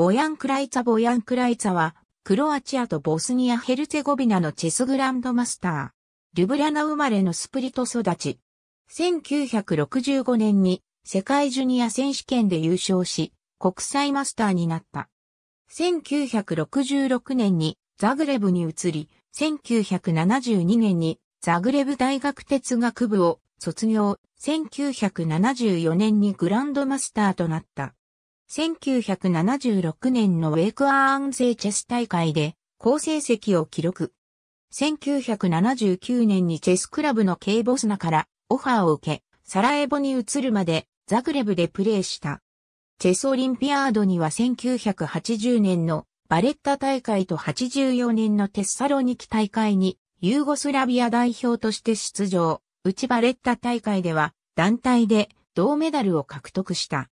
ボヤンクライツァボヤンクライツァは、クロアチアとボスニア・ヘルツェゴビナのチェスグランドマスター。ルブラナ生まれのスプリト育ち。1965年に世界ジュニア選手権で優勝し、国際マスターになった。1966年にザグレブに移り、1972年にザグレブ大学哲学部を卒業、1974年にグランドマスターとなった。1976年のウェイクアーンゼーチェス大会で好成績を記録。1979年にチェスクラブのケイボスナからオファーを受け、サラエボに移るまでザグレブでプレーした。チェスオリンピアードには1980年のバレッタ大会と84年のテッサロニキ大会にユーゴスラビア代表として出場。うちバレッタ大会では団体で銅メダルを獲得した。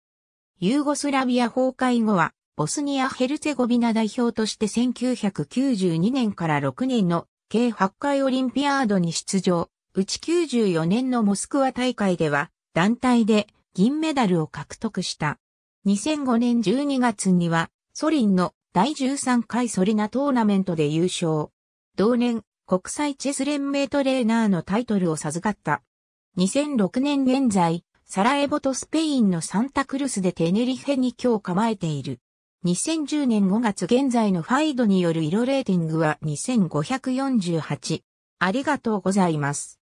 ユーゴスラビア崩壊後は、ボスニア・ヘルツェゴビナ代表として1992年から6年の計8回オリンピアードに出場、うち94年のモスクワ大会では、団体で銀メダルを獲得した。2005年12月には、ソリンの第13回ソリナトーナメントで優勝。同年、国際チェス連盟トレーナーのタイトルを授かった。2006年現在、サラエボとスペインのサンタクルスでテネリフェに今日構えている。2010年5月現在のファイドによる色レーティングは2548。ありがとうございます。